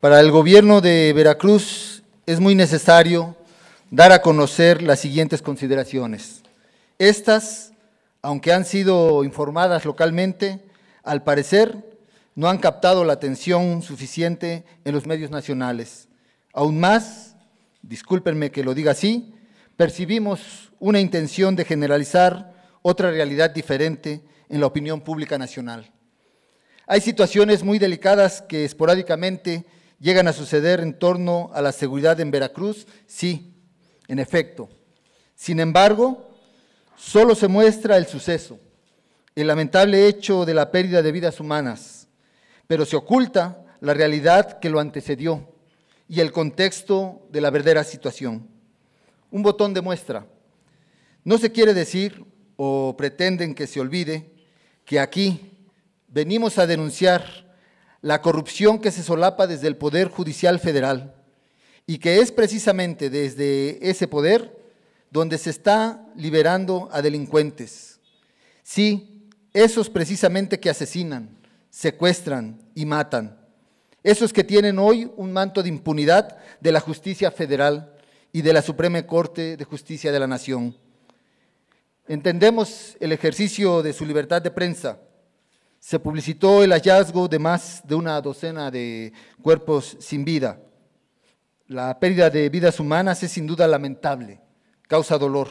Para el gobierno de Veracruz es muy necesario dar a conocer las siguientes consideraciones. Estas, aunque han sido informadas localmente, al parecer no han captado la atención suficiente en los medios nacionales. Aún más, discúlpenme que lo diga así, percibimos una intención de generalizar otra realidad diferente en la opinión pública nacional. Hay situaciones muy delicadas que esporádicamente llegan a suceder en torno a la seguridad en Veracruz? Sí, en efecto. Sin embargo, solo se muestra el suceso, el lamentable hecho de la pérdida de vidas humanas, pero se oculta la realidad que lo antecedió y el contexto de la verdadera situación. Un botón de muestra. No se quiere decir o pretenden que se olvide que aquí venimos a denunciar la corrupción que se solapa desde el Poder Judicial Federal y que es precisamente desde ese poder donde se está liberando a delincuentes. Sí, esos precisamente que asesinan, secuestran y matan. Esos que tienen hoy un manto de impunidad de la justicia federal y de la Suprema Corte de Justicia de la Nación. Entendemos el ejercicio de su libertad de prensa se publicitó el hallazgo de más de una docena de cuerpos sin vida. La pérdida de vidas humanas es sin duda lamentable, causa dolor,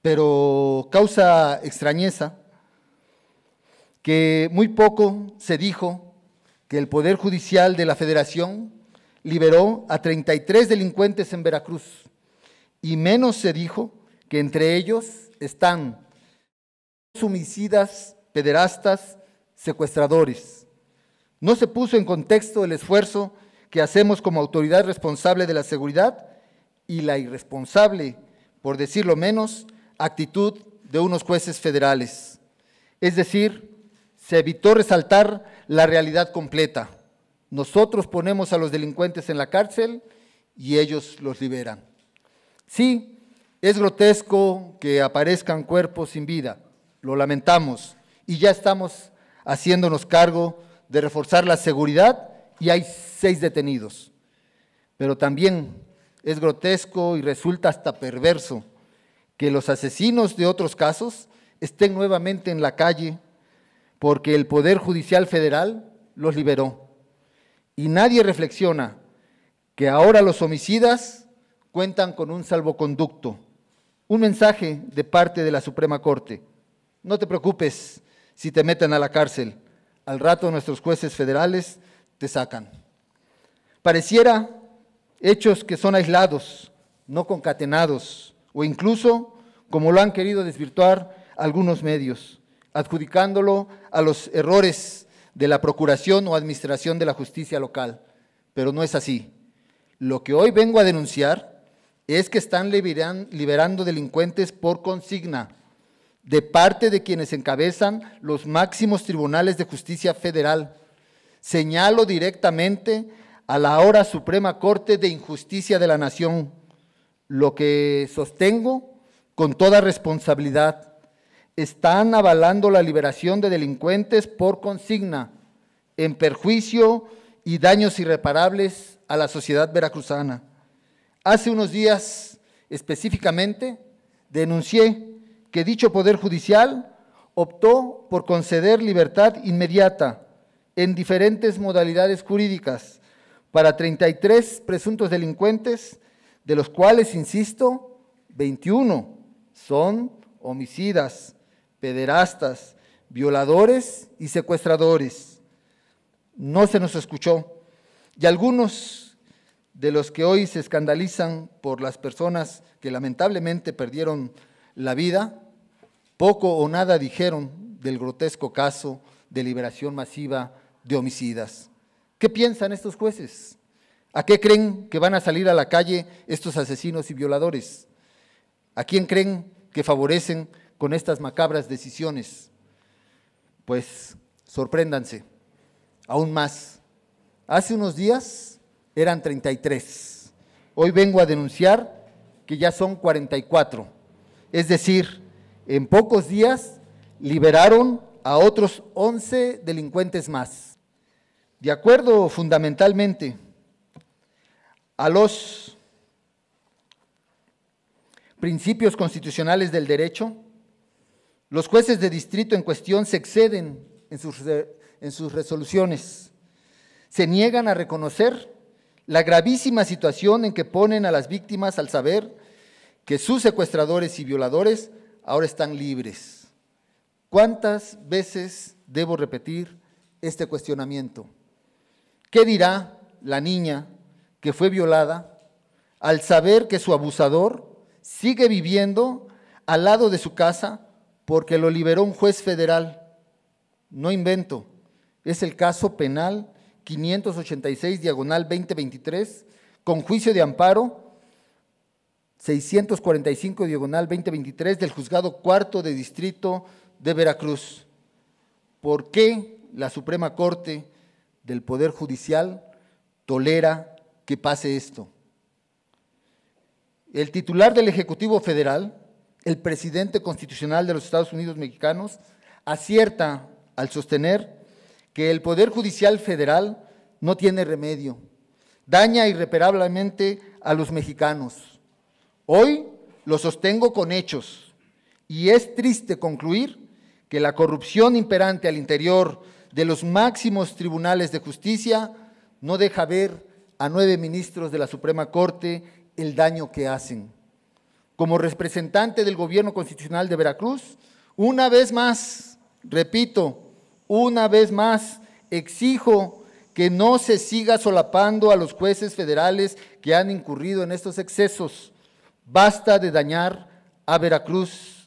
pero causa extrañeza que muy poco se dijo que el Poder Judicial de la Federación liberó a 33 delincuentes en Veracruz y menos se dijo que entre ellos están homicidas pederastas, secuestradores. No se puso en contexto el esfuerzo que hacemos como autoridad responsable de la seguridad y la irresponsable, por decirlo menos, actitud de unos jueces federales. Es decir, se evitó resaltar la realidad completa. Nosotros ponemos a los delincuentes en la cárcel y ellos los liberan. Sí, es grotesco que aparezcan cuerpos sin vida, lo lamentamos, y ya estamos haciéndonos cargo de reforzar la seguridad y hay seis detenidos. Pero también es grotesco y resulta hasta perverso que los asesinos de otros casos estén nuevamente en la calle porque el Poder Judicial Federal los liberó. Y nadie reflexiona que ahora los homicidas cuentan con un salvoconducto. Un mensaje de parte de la Suprema Corte. No te preocupes, si te meten a la cárcel. Al rato nuestros jueces federales te sacan. Pareciera hechos que son aislados, no concatenados, o incluso, como lo han querido desvirtuar algunos medios, adjudicándolo a los errores de la Procuración o Administración de la Justicia local. Pero no es así. Lo que hoy vengo a denunciar es que están liberando delincuentes por consigna de parte de quienes encabezan los máximos tribunales de justicia federal. Señalo directamente a la ahora Suprema Corte de Injusticia de la Nación, lo que sostengo con toda responsabilidad. Están avalando la liberación de delincuentes por consigna, en perjuicio y daños irreparables a la sociedad veracruzana. Hace unos días específicamente denuncié que dicho Poder Judicial optó por conceder libertad inmediata en diferentes modalidades jurídicas para 33 presuntos delincuentes, de los cuales, insisto, 21 son homicidas, pederastas, violadores y secuestradores. No se nos escuchó. Y algunos de los que hoy se escandalizan por las personas que lamentablemente perdieron la vida, poco o nada dijeron del grotesco caso de liberación masiva de homicidas. ¿Qué piensan estos jueces? ¿A qué creen que van a salir a la calle estos asesinos y violadores? ¿A quién creen que favorecen con estas macabras decisiones? Pues sorpréndanse, aún más. Hace unos días eran 33. Hoy vengo a denunciar que ya son 44 es decir, en pocos días liberaron a otros 11 delincuentes más. De acuerdo fundamentalmente a los principios constitucionales del derecho, los jueces de distrito en cuestión se exceden en sus, en sus resoluciones, se niegan a reconocer la gravísima situación en que ponen a las víctimas al saber que sus secuestradores y violadores ahora están libres. ¿Cuántas veces debo repetir este cuestionamiento? ¿Qué dirá la niña que fue violada al saber que su abusador sigue viviendo al lado de su casa porque lo liberó un juez federal? No invento, es el caso penal 586 diagonal 2023 con juicio de amparo 645 diagonal 2023 del Juzgado Cuarto de Distrito de Veracruz. ¿Por qué la Suprema Corte del Poder Judicial tolera que pase esto? El titular del Ejecutivo Federal, el presidente constitucional de los Estados Unidos mexicanos, acierta al sostener que el Poder Judicial Federal no tiene remedio, daña irreparablemente a los mexicanos. Hoy lo sostengo con hechos y es triste concluir que la corrupción imperante al interior de los máximos tribunales de justicia no deja ver a nueve ministros de la Suprema Corte el daño que hacen. Como representante del gobierno constitucional de Veracruz, una vez más, repito, una vez más, exijo que no se siga solapando a los jueces federales que han incurrido en estos excesos Basta de dañar a Veracruz